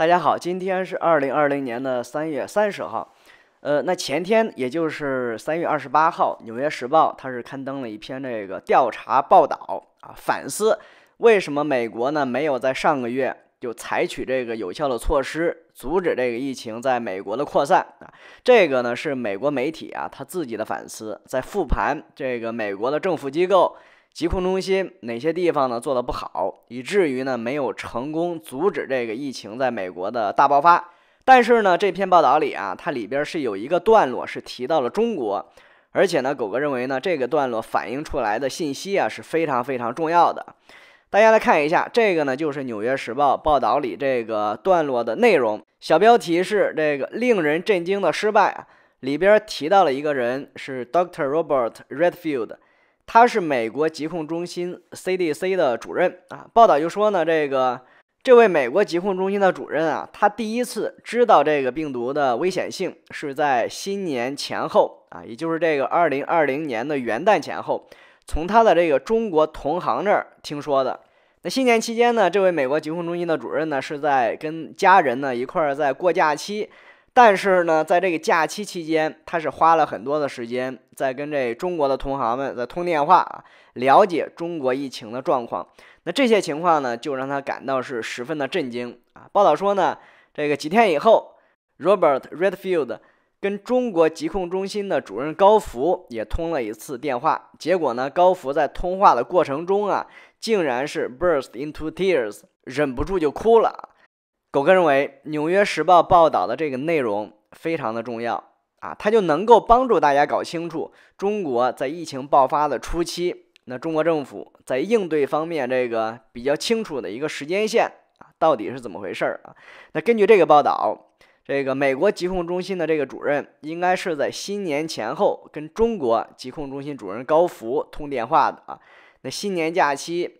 大家好，今天是二零二零年的三月三十号，呃，那前天也就是三月二十八号，《纽约时报》它是刊登了一篇这个调查报道啊，反思为什么美国呢没有在上个月就采取这个有效的措施，阻止这个疫情在美国的扩散啊。这个呢是美国媒体啊他自己的反思，在复盘这个美国的政府机构。疾控中心哪些地方呢做的不好，以至于呢没有成功阻止这个疫情在美国的大爆发。但是呢这篇报道里啊，它里边是有一个段落是提到了中国，而且呢狗哥认为呢这个段落反映出来的信息啊是非常非常重要的。大家来看一下，这个呢就是《纽约时报》报道里这个段落的内容，小标题是这个“令人震惊的失败”，里边提到了一个人是 Dr. Robert Redfield。他是美国疾控中心 CDC 的主任啊，报道就说呢，这个这位美国疾控中心的主任啊，他第一次知道这个病毒的危险性是在新年前后啊，也就是这个二零二零年的元旦前后，从他的这个中国同行那儿听说的。那新年期间呢，这位美国疾控中心的主任呢，是在跟家人呢一块儿在过假期。但是呢，在这个假期期间，他是花了很多的时间在跟这中国的同行们在通电话，了解中国疫情的状况。那这些情况呢，就让他感到是十分的震惊啊！报道说呢，这个几天以后，Robert Redfield 跟中国疾控中心的主任高福也通了一次电话。结果呢，高福在通话的过程中啊，竟然是 burst into tears，忍不住就哭了。狗哥认为，《纽约时报》报道的这个内容非常的重要啊，它就能够帮助大家搞清楚中国在疫情爆发的初期，那中国政府在应对方面这个比较清楚的一个时间线啊，到底是怎么回事儿啊？那根据这个报道，这个美国疾控中心的这个主任应该是在新年前后跟中国疾控中心主任高福通电话的啊，那新年假期。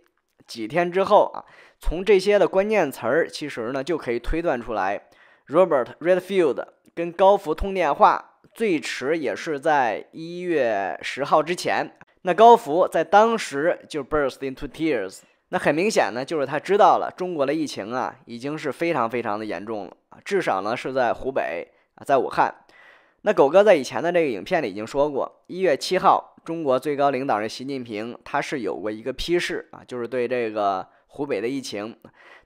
几天之后啊，从这些的关键词儿，其实呢就可以推断出来，Robert Redfield 跟高福通电话，最迟也是在一月十号之前。那高福在当时就 burst into tears。那很明显呢，就是他知道了中国的疫情啊，已经是非常非常的严重了啊，至少呢是在湖北啊，在武汉。那狗哥在以前的这个影片里已经说过，一月七号。中国最高领导人习近平他是有过一个批示啊，就是对这个湖北的疫情，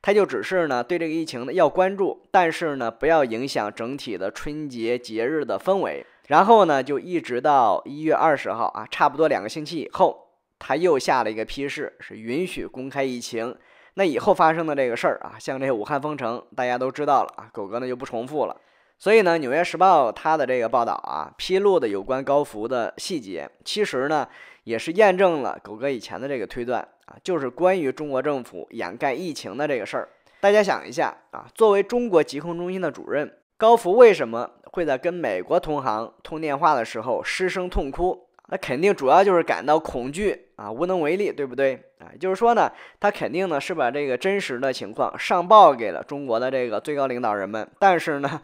他就指示呢对这个疫情呢要关注，但是呢不要影响整体的春节节日的氛围。然后呢就一直到一月二十号啊，差不多两个星期以后，他又下了一个批示，是允许公开疫情。那以后发生的这个事儿啊，像这武汉封城，大家都知道了啊，狗哥呢就不重复了。所以呢，《纽约时报》它的这个报道啊，披露的有关高福的细节，其实呢，也是验证了狗哥以前的这个推断啊，就是关于中国政府掩盖疫情的这个事儿。大家想一下啊，作为中国疾控中心的主任，高福为什么会在跟美国同行通电话的时候失声痛哭？那肯定主要就是感到恐惧啊，无能为力，对不对啊？就是说呢，他肯定呢是把这个真实的情况上报给了中国的这个最高领导人们，但是呢。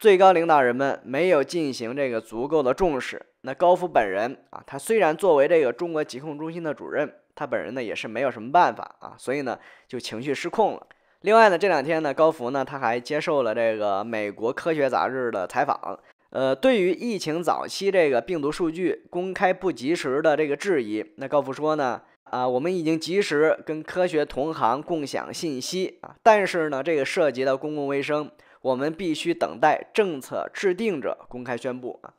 最高领导人们没有进行这个足够的重视。那高福本人啊，他虽然作为这个中国疾控中心的主任，他本人呢也是没有什么办法啊，所以呢就情绪失控了。另外呢，这两天呢，高福呢他还接受了这个美国科学杂志的采访。呃，对于疫情早期这个病毒数据公开不及时的这个质疑，那高福说呢啊，我们已经及时跟科学同行共享信息啊，但是呢，这个涉及到公共卫生。我们必须等待政策制定者公开宣布啊。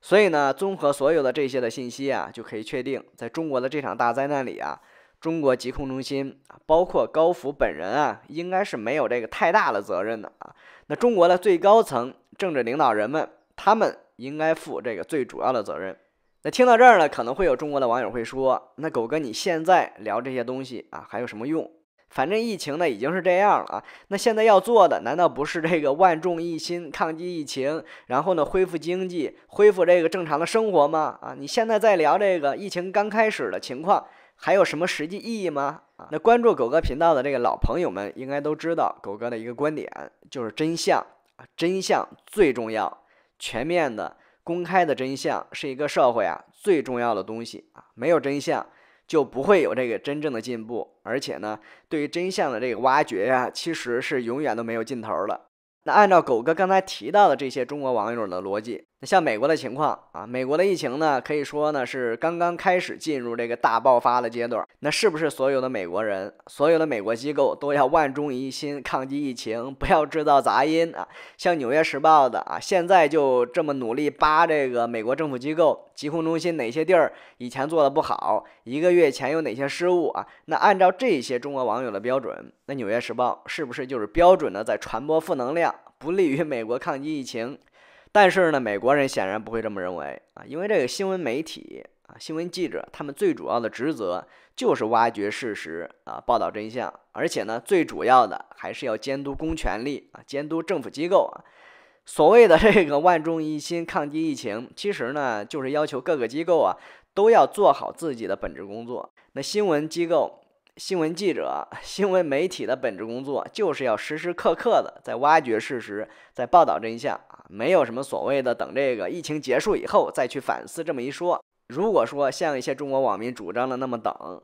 所以呢，综合所有的这些的信息啊，就可以确定，在中国的这场大灾难里啊，中国疾控中心啊，包括高福本人啊，应该是没有这个太大的责任的啊。那中国的最高层政治领导人们，他们应该负这个最主要的责任。那听到这儿呢，可能会有中国的网友会说：“那狗哥，你现在聊这些东西啊，还有什么用？”反正疫情呢已经是这样了啊，那现在要做的难道不是这个万众一心抗击疫情，然后呢恢复经济，恢复这个正常的生活吗？啊，你现在在聊这个疫情刚开始的情况，还有什么实际意义吗？啊，那关注狗哥频道的这个老朋友们应该都知道狗哥的一个观点，就是真相，啊，真相最重要，全面的、公开的真相是一个社会啊最重要的东西啊，没有真相。就不会有这个真正的进步，而且呢，对于真相的这个挖掘呀，其实是永远都没有尽头了。那按照狗哥刚才提到的这些中国网友的逻辑。像美国的情况啊，美国的疫情呢，可以说呢是刚刚开始进入这个大爆发的阶段。那是不是所有的美国人、所有的美国机构都要万众一心抗击疫情，不要制造杂音啊？像《纽约时报》的啊，现在就这么努力扒这个美国政府机构、疾控中心哪些地儿以前做的不好，一个月前有哪些失误啊？那按照这些中国网友的标准，那《纽约时报》是不是就是标准的在传播负能量，不利于美国抗击疫情？但是呢，美国人显然不会这么认为啊，因为这个新闻媒体啊，新闻记者他们最主要的职责就是挖掘事实啊，报道真相，而且呢，最主要的还是要监督公权力啊，监督政府机构啊。所谓的这个万众一心抗击疫情，其实呢，就是要求各个机构啊都要做好自己的本职工作。那新闻机构。新闻记者、新闻媒体的本职工作就是要时时刻刻的在挖掘事实，在报道真相啊，没有什么所谓的等这个疫情结束以后再去反思这么一说。如果说像一些中国网民主张的那么等，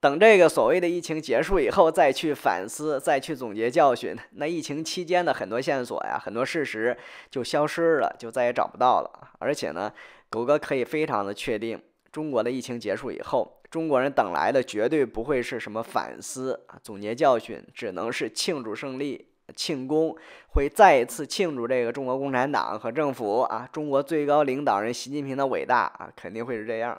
等这个所谓的疫情结束以后再去反思、再去总结教训，那疫情期间的很多线索呀、很多事实就消失了，就再也找不到了。而且呢，狗哥可以非常的确定，中国的疫情结束以后。中国人等来的绝对不会是什么反思、啊，总结教训，只能是庆祝胜利、庆功，会再一次庆祝这个中国共产党和政府啊，中国最高领导人习近平的伟大啊，肯定会是这样。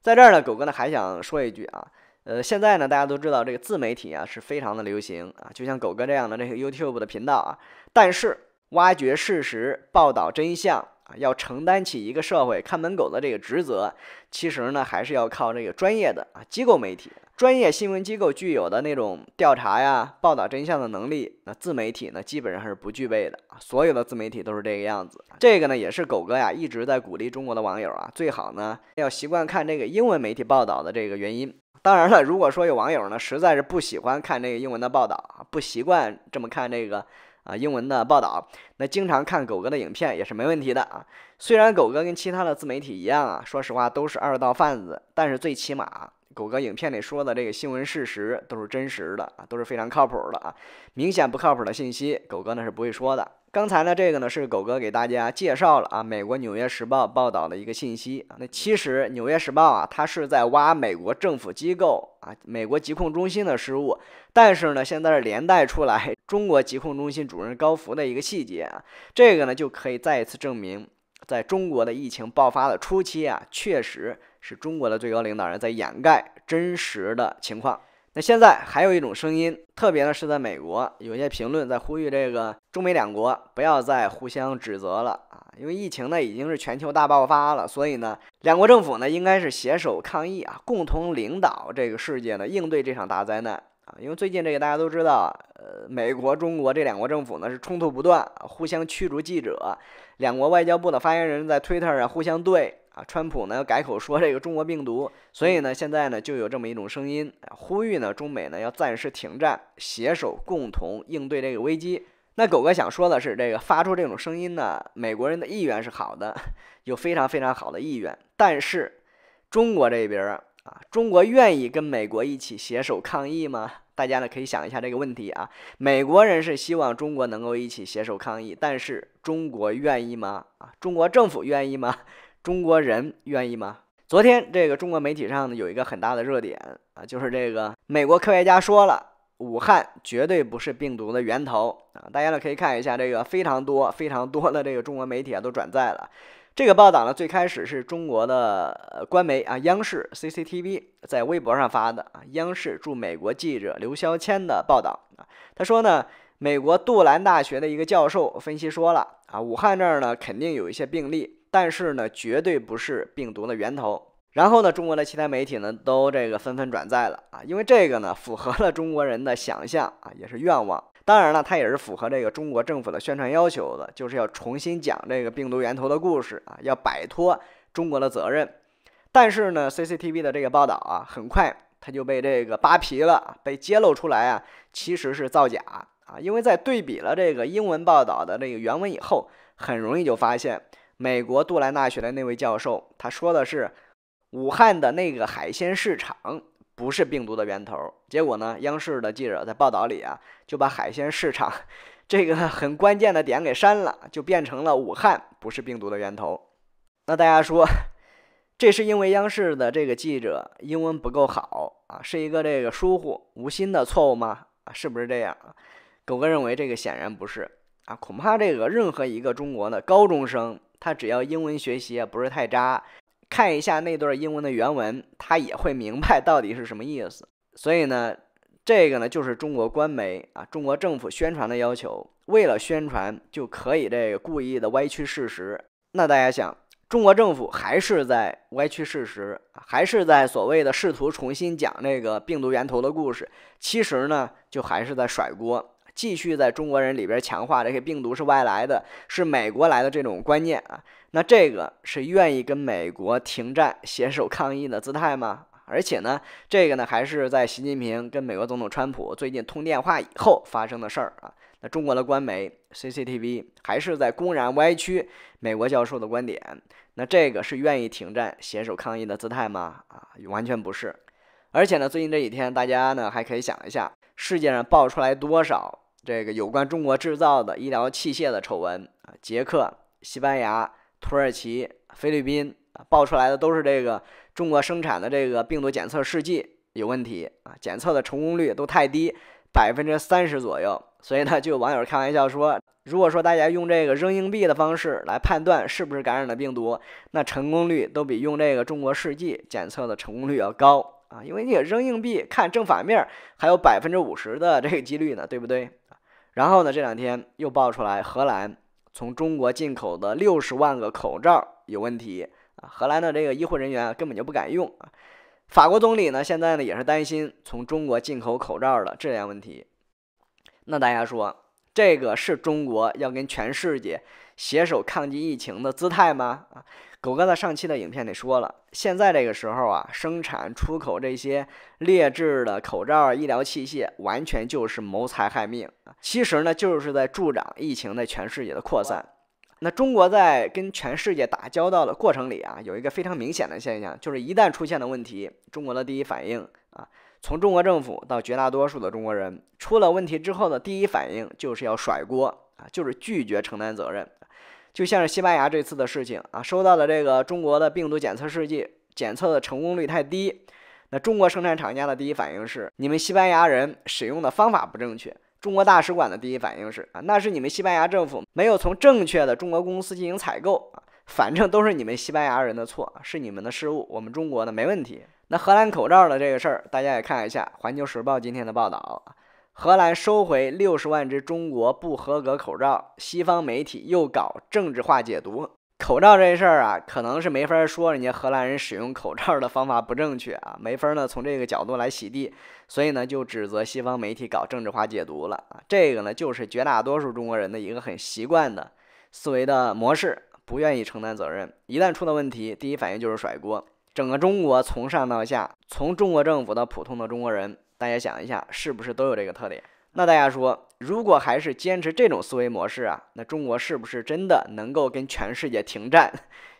在这儿呢，狗哥呢还想说一句啊，呃，现在呢大家都知道这个自媒体啊是非常的流行啊，就像狗哥这样的这个 YouTube 的频道啊，但是挖掘事实、报道真相。啊，要承担起一个社会看门狗的这个职责，其实呢，还是要靠这个专业的啊机构媒体、专业新闻机构具有的那种调查呀、报道真相的能力。那自媒体呢，基本上是不具备的。所有的自媒体都是这个样子。这个呢，也是狗哥呀一直在鼓励中国的网友啊，最好呢要习惯看这个英文媒体报道的这个原因。当然了，如果说有网友呢实在是不喜欢看这个英文的报道啊，不习惯这么看这个。啊，英文的报道，那经常看狗哥的影片也是没问题的啊。虽然狗哥跟其他的自媒体一样啊，说实话都是二道贩子，但是最起码。狗哥影片里说的这个新闻事实都是真实的啊，都是非常靠谱的啊。明显不靠谱的信息，狗哥呢是不会说的。刚才呢，这个呢是狗哥给大家介绍了啊，美国《纽约时报》报道的一个信息啊。那其实《纽约时报》啊，它是在挖美国政府机构啊，美国疾控中心的失误。但是呢，现在是连带出来中国疾控中心主任高福的一个细节啊。这个呢，就可以再一次证明，在中国的疫情爆发的初期啊，确实。是中国的最高领导人，在掩盖真实的情况。那现在还有一种声音，特别呢是在美国，有些评论在呼吁这个中美两国不要再互相指责了啊，因为疫情呢已经是全球大爆发了，所以呢，两国政府呢应该是携手抗疫啊，共同领导这个世界呢应对这场大灾难啊。因为最近这个大家都知道，呃，美国、中国这两国政府呢是冲突不断，互相驱逐记者，两国外交部的发言人在 Twitter 上互相对。啊，川普呢要改口说这个中国病毒，所以呢，现在呢就有这么一种声音呼吁呢中美呢要暂时停战，携手共同应对这个危机。那狗哥想说的是，这个发出这种声音呢，美国人的意愿是好的，有非常非常好的意愿，但是中国这边啊，中国愿意跟美国一起携手抗疫吗？大家呢可以想一下这个问题啊。美国人是希望中国能够一起携手抗疫，但是中国愿意吗？啊，中国政府愿意吗？中国人愿意吗？昨天这个中国媒体上呢有一个很大的热点啊，就是这个美国科学家说了，武汉绝对不是病毒的源头啊。大家呢可以看一下这个非常多非常多的这个中国媒体啊都转载了这个报道呢。最开始是中国的官媒啊，央视 CCTV 在微博上发的啊，央视驻美国记者刘肖谦的报道啊。他说呢，美国杜兰大学的一个教授分析说了啊，武汉这儿呢肯定有一些病例。但是呢，绝对不是病毒的源头。然后呢，中国的其他媒体呢都这个纷纷转载了啊，因为这个呢符合了中国人的想象啊，也是愿望。当然了，它也是符合这个中国政府的宣传要求的，就是要重新讲这个病毒源头的故事啊，要摆脱中国的责任。但是呢，CCTV 的这个报道啊，很快它就被这个扒皮了，被揭露出来啊，其实是造假啊，因为在对比了这个英文报道的这个原文以后，很容易就发现。美国杜兰大学的那位教授，他说的是武汉的那个海鲜市场不是病毒的源头。结果呢，央视的记者在报道里啊，就把海鲜市场 这个很关键的点给删了，就变成了武汉不是病毒的源头。那大家说，这是因为央视的这个记者英文不够好啊，是一个这个疏忽无心的错误吗？啊，是不是这样？狗哥认为这个显然不是啊，恐怕这个任何一个中国的高中生。他只要英文学习也不是太渣，看一下那段英文的原文，他也会明白到底是什么意思。所以呢，这个呢就是中国官媒啊，中国政府宣传的要求，为了宣传就可以这个故意的歪曲事实。那大家想，中国政府还是在歪曲事实，还是在所谓的试图重新讲这个病毒源头的故事，其实呢，就还是在甩锅。继续在中国人里边强化这些病毒是外来的，是美国来的这种观念啊，那这个是愿意跟美国停战携手抗疫的姿态吗？而且呢，这个呢还是在习近平跟美国总统川普最近通电话以后发生的事儿啊。那中国的官媒 CCTV 还是在公然歪曲美国教授的观点，那这个是愿意停战携手抗疫的姿态吗？啊，完全不是。而且呢，最近这几天大家呢还可以想一下，世界上爆出来多少？这个有关中国制造的医疗器械的丑闻，啊，捷克、西班牙、土耳其、菲律宾啊，爆出来的都是这个中国生产的这个病毒检测试剂有问题啊，检测的成功率都太低，百分之三十左右。所以呢，就有网友开玩笑说，如果说大家用这个扔硬币的方式来判断是不是感染了病毒，那成功率都比用这个中国试剂检测的成功率要高啊，因为你也扔硬币看正反面，还有百分之五十的这个几率呢，对不对？然后呢，这两天又爆出来荷兰从中国进口的六十万个口罩有问题啊！荷兰的这个医护人员根本就不敢用啊！法国总理呢，现在呢也是担心从中国进口口罩的质量问题。那大家说，这个是中国要跟全世界？携手抗击疫情的姿态吗？啊，狗哥在上期的影片里说了，现在这个时候啊，生产出口这些劣质的口罩医疗器械，完全就是谋财害命。其实呢，就是在助长疫情在全世界的扩散。那中国在跟全世界打交道的过程里啊，有一个非常明显的现象，就是一旦出现了问题，中国的第一反应啊，从中国政府到绝大多数的中国人，出了问题之后的第一反应就是要甩锅啊，就是拒绝承担责任。就像是西班牙这次的事情啊，收到了这个中国的病毒检测试剂检测的成功率太低，那中国生产厂家的第一反应是，你们西班牙人使用的方法不正确。中国大使馆的第一反应是，啊，那是你们西班牙政府没有从正确的中国公司进行采购，反正都是你们西班牙人的错，是你们的失误，我们中国的没问题。那荷兰口罩的这个事儿，大家也看一下《环球时报》今天的报道。荷兰收回六十万只中国不合格口罩，西方媒体又搞政治化解读。口罩这事儿啊，可能是没法说人家荷兰人使用口罩的方法不正确啊，没法呢从这个角度来洗地，所以呢就指责西方媒体搞政治化解读了啊。这个呢就是绝大多数中国人的一个很习惯的思维的模式，不愿意承担责任。一旦出了问题，第一反应就是甩锅。整个中国从上到下，从中国政府到普通的中国人。大家想一下，是不是都有这个特点？那大家说，如果还是坚持这种思维模式啊，那中国是不是真的能够跟全世界停战，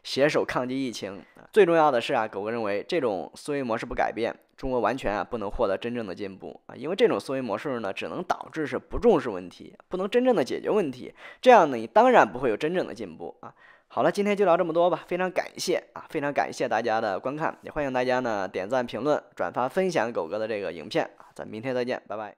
携手抗击疫情？最重要的是啊，狗哥认为这种思维模式不改变，中国完全啊不能获得真正的进步啊，因为这种思维模式呢，只能导致是不重视问题，不能真正的解决问题。这样呢，你当然不会有真正的进步啊。好了，今天就聊这么多吧，非常感谢啊，非常感谢大家的观看，也欢迎大家呢点赞、评论、转发、分享狗哥的这个影片咱明天再见，拜拜。